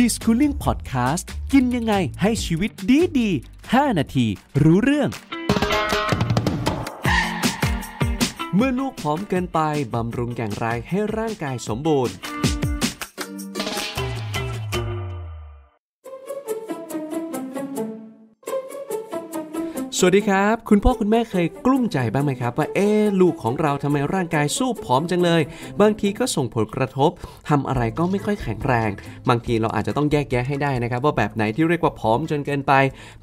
ดีสคูลิ่งพอดแคสต์กินยังไงให้ชีวิตดีดี5นาทีรู้เรื่อง เมื่อลูกผอมเกินไป บำรุงอย่างไร ให้ร่างกายสมบูรณ์สวัสดีครับ คุณพ่อคุณแม่เคยกลุ้มใจบ้างไหมครับ ว่าเอ๊ลูกของเราทำไมร่างกายสู้ผอมจังเลยบางทีก็ส่งผลกระทบ ทำอะไรก็ไม่ค่อยแข็งแรง บางทีเราอาจจะต้องแยกแยะให้ได้นะครับ ว่าแบบไหนที่เรียกว่าผอมจนเกินไป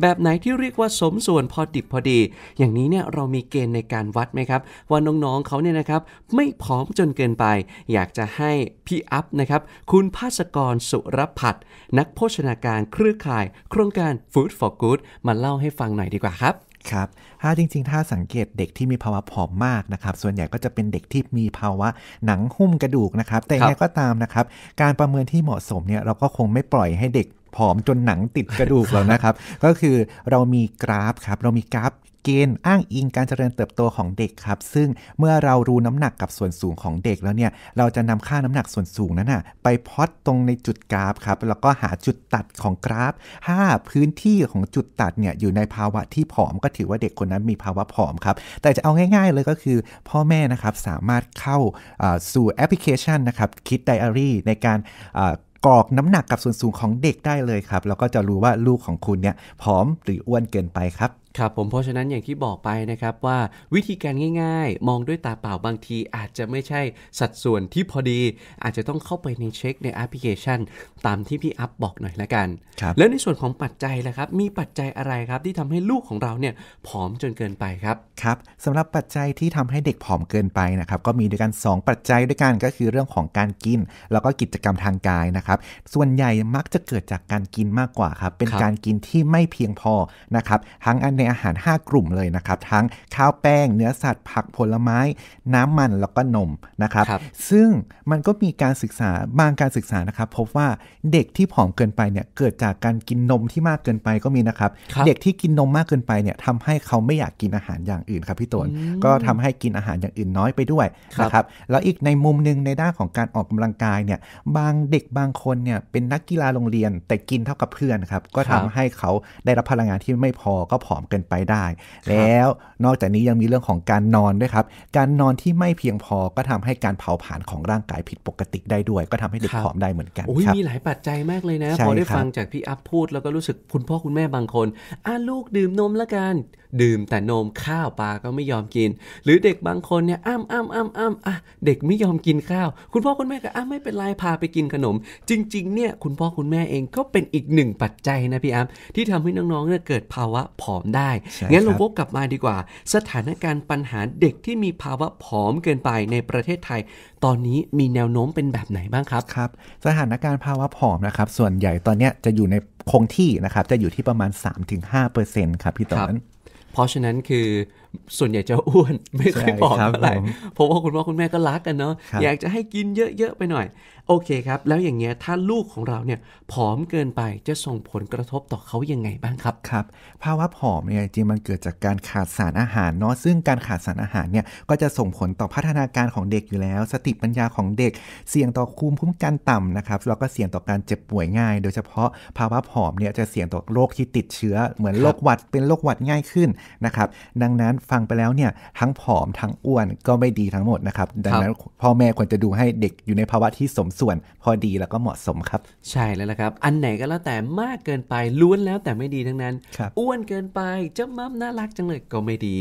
แบบไหนที่เรียกว่าสมส่วนพอดิบพอดี อย่างนี้เนี่ยเรามีเกณฑ์ในการวัดไหมครับว่าน้องๆเขาเนี่ยนะครับ ไม่ผอมจนเกินไปอยากจะให้พี่อัพนะครับคุณภาสกรสุรพัฒนักโภชนาการเครือข่าย โครงการ Food for Good มาเล่าให้ฟังหน่อยดีกว่าครับครับ ถ้าจริง ๆ ถ้าสังเกตเด็กที่มีภาวะ ผอมมากนะครับ ส่วนใหญ่ก็จะเป็นเด็กที่มีภาวะหนังหุ้มกระดูกนะครับ แต่ยังไงก็ตามนะครับ การประเมินที่เหมาะสมเนี่ยเราก็คงไม่ปล่อยให้เด็กผอมจนหนังติดกระดูกแล้วนะครับ ก็คือเรามีกราฟครับ เรามีกราฟเกณฑ์อ้างอิงการเจริญเติบโตของเด็กครับซึ่งเมื่อเรารู้น้ำหนักกับส่วนสูงของเด็กแล้วเนี่ยเราจะนำค่าน้ำหนักส่วนสูงนั้นนะไปพอดตรงในจุดกราฟครับแล้วก็หาจุดตัดของกราฟถ้าพื้นที่ของจุดตัดเนี่ยอยู่ในภาวะที่ผอมก็ถือว่าเด็กคนนั้นมีภาวะผอมครับ แต่จะเอาง่ายๆเลยก็คือ พ่อแม่นะครับสามารถเข้าสู่แอปพลิเคชันนะครับคิดไดอารี่ในการกรอกน้ำหนักกับส่วนสูงของเด็กได้เลยครับแล้วก็จะรู้ว่าลูกของคุณเนี่ยผอมหรืออ้วนเกินไปครับครับ ผมเพราะฉะนั้นอย่างที่บอกไปนะครับว่าวิธีการง่ายๆ มองด้วยตาเปล่าบางที อาจจะไม่ใช่สัดส่วนที่พอดีอาจจะต้องเข้าไปในเช็คในแอปพลิเคชัน ตามที่พี่อัพบอกหน่อยละกัน แล้วในส่วนของปัจจัยละครับ มีปัจจัยอะไรครับที่ทำให้ลูกของเราเนี่ยผอมจนเกินไปครับครับสำหรับปัจจัยที่ทำให้เด็กผอมเกินไปนะครับก็มีด้วยกัน 2 ปัจจัยด้วยกันก็คือเรื่องของการกิน แล้วก็กิจกรรมทางกายนะครับส่วนใหญ่มักจะเกิดจากการกินมากกว่าครับเป็นการกินที่ไม่เพียงพอนะครับทั้งอันในอาหาร 5 กลุ่มเลยนะครับทั้งข้าวแป้งเนื้อสัตว์ผักผลไม้ น้ำมันแล้วก็นมนะครับรบซึ่งมันก็มีการศึกษาบางการศึกษานะครับ พบว่าเด็กที่ผอมเกินไปเนี่ยเกิดจากการกินนมที่มากเกินไปก็มีนะครับรบเด็กที่กินนมมากเกินไปเนี่ยทำให้เขาไม่อยากกินอาหารอย่างอื่น ครับพี่ตนก็ทำให้กินอาหารอย่างอื่นน้อยไปด้วยนะครับแล้วอีกในมุมหนึ่งในด้านของการออกกำลังกายเนี่ยบางเด็กบางคนเนี่ยเป็นนักกีฬาโรงเรียนแต่กินเท่ากับเพื่อนครับก็ทำให้เขาได้รับพลังงานที่ไม่พอก็ผอมกันไปได้ แล้วนอกจากนี้ยังมีเรื่องของการนอนด้วยครับ การนอนที่ไม่เพียงพอก็ทำให้การเผาผลาญของร่างกายผิดปกติได้ด้วย ก็ทำให้เด็กผอมได้เหมือนกันโอ้ยมีหลายปัจจัยมากเลยนะ พอได้ฟังจากพี่อัพพูด แล้วก็รู้สึกคุณพ่อคุณแม่บางคนอ่าลูกดื่มนมแล้วกันดื่ม แต่นมข้าวปลาก็ไม่ยอมกิน หรือเด็กบางคนเนี่ยอ้ามอ้ามอ้ามอ้ามอ่ะเด็กไม่ยอมกินข้าว คุณพ่อคุณแม่ก็อ้ามไม่เป็นไรพาไปกินขนม จริงๆเนี่ยคุณพ่อคุณแม่เองก็เป็นอีกหนึ่งปัจจัยนะพี่อ้ํที่ทำให้น้องๆเนี่ยเกิดภาวะผอมได้งั้นเราพกกลับมาดีกว่า สถานการณ์ปัญหาเด็กที่มีภาวะผอมเกินไปในประเทศไทย ตอนนี้มีแนวโน้มเป็นแบบไหนบ้างครับครับสถานการณ์ภาวะผอมนะครับส่วนใหญ่ตอนนี้จะอยู่ในคงที่นะครับจะอยู่ที่ประมาณ 3-5%ครับพี่ต๋อนเพราะฉะนั้นคือส่วนใหญ่จะอ้วนไม่ค่อยบอกเท่าไหร่เพราะว่าคุณพ่อคุณแม่ก็รักกันเนาะอยากจะให้กินเยอะๆไปหน่อย โอเคครับแล้วอย่างเงี้ยถ้าลูกของเราเนี่ยผอมเกินไปจะส่งผลกระทบต่อเขายังไงบ้างครับ ครับ ภาวะผอมเนี่ยจริงมันเกิดจากการขาดสารอาหารเนาะซึ่งการขาดสารอาหารเนี่ยก็จะส่งผลต่อพัฒนาการของเด็กอยู่แล้ว สติปัญญาของเด็กเสี่ยงต่อภูมิคุ้มกันต่ำนะครับแล้วก็เสี่ยงต่อการเจ็บป่วยง่ายโดยเฉพาะภาวะผอมเนี่ยจะเสี่ยงต่อโรคที่ติดเชื้อเหมือนโรคหวัดเป็นโรคหวัดง่ายขึ้นนะครับ ดังนั้นฟังไปแล้วเนี่ยทั้งผอมทั้งอ้วนก็ไม่ดีทั้งหมดนะครับ ดังนั้นพ่อแม่ควรจะดูให้เด็กอยู่ในภาวะที่สมส่วน พอดีแล้วก็เหมาะสมครับ ใช่แล้วละครับ อันไหนก็แล้วแต่มากเกินไปล้วนแล้วแต่ไม่ดีทั้งนั้น อ้วนเกินไปเจ้ามัมน่ารักจังเลยก็ไม่ดี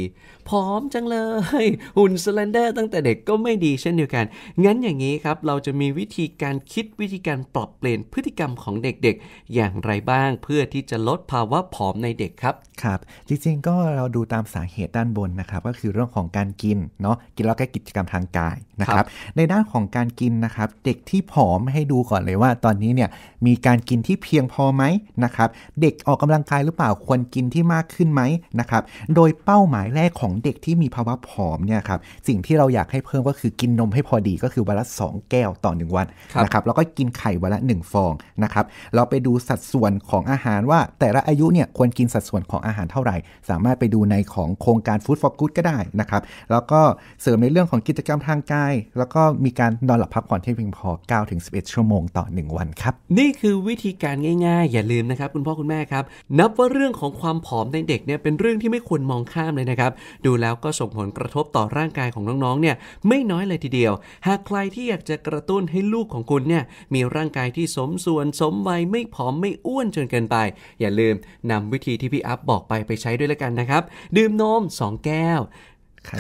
ผอมจังเลยหุ่นสแลนเดอร์ตั้งแต่เด็กก็ไม่ดีเช่นเดียวกัน งั้นอย่างนี้ครับ เราจะมีวิธีการคิดวิธีการปรับเปลี่ยนพฤติกรรมของเด็กๆ อย่างไรบ้างเพื่อที่จะลดภาวะผอมในเด็กครับครับจริงๆก็เราดูตามสาเหตุด้านานบนนะครับ ก็คือเรื่องของการกินเนาะกินแล้วก็กิจกรรมทางกายนะครับในด้านของการกินนะครับเด็กที่ผอมให้ดูก่อนเลยว่า ตอนนี้เนี่ยมีการกินที่เพียงพอไหมนะครับเด็กออกกำลังกายหรือเปล่าควรกินที่มากขึ้นไหมนะครับโดยเป้าหมายแรกของเด็กที่มีภาวะผอมเนี่ยครับสิ่งที่เราอยากให้เพิ่มก็คือกินนมให้พอดีก็คือวันละ 2 แก้วต่อหนึ่งวันนะครับแล้วก็กินไข่วันละ 1 ฟองนะครับเราไปดูสัดส่วนของอาหารว่าแต่ละอายุเนี่ยควรกินสัดส่วนของอาหารเท่าไหร่ สามารถไปดูในของโครงการ Food for Good ก็ได้นะครับแล้วก็เสริมในเรื่องของกิจกรรมทางกาย แล้วก็มีการนอนหลับพักผ่อนที่เพียงพอ 9-11 ชั่วโมงต่อ 1 วันครับนี่คือวิธีการง่าย ๆ อย่าลืมนะครับคุณพ่อคุณแม่ครับ นับว่าเรื่องของความผอมในเด็กเนี่ยเป็นเรื่องที่ไม่ควรมองข้ามเลยนะครับ ดูแล้วก็ส่งผลกระทบต่อร่างกายของน้องๆเนี่ยไม่น้อยเลยทีเดียว หากใครที่อยากจะกระตุ้นให้ลูกของคุณเนี่ยมีร่างกายที่สมส่วนสมวัยไม่ผอมไม่อ้วนจนเกินไป อย่าลืมนำวิธีที่พี่อัพบอกไปไปใช้ด้วยแล้วกันนะครับดื่มนมงแก้ว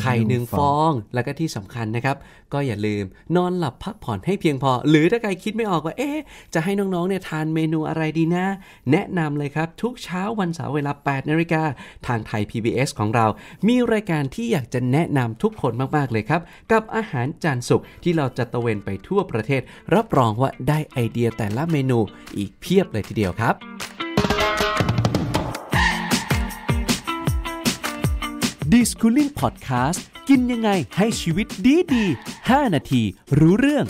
ไข่หนึ่งฟอง แล้วก็ที่สำคัญนะครับ ก็อย่าลืมนอนหลับพักผ่อนให้เพียงพอ หรือถ้าใครคิดไม่ออกว่าเอ๊จะให้น้องๆเนี่ยทานเมนูอะไรดีนะ แนะนำเลยครับทุกเช้าวันเสาร์เวลา 8 นาฬิกา ทางไทย PBS ของเรา มีรายการที่อยากจะแนะนำทุกคนมากๆเลยครับ กับอาหารจานสุกที่เราจะตะเวนไปทั่วประเทศ รับรองว่าได้ไอเดียแต่ละเมนู อีกเพียบเลยทีเดียวครับดีสคูลิ่งพอดแคสต์กินยังไงให้ชีวิตดีดี 5 นาทีรู้เรื่อง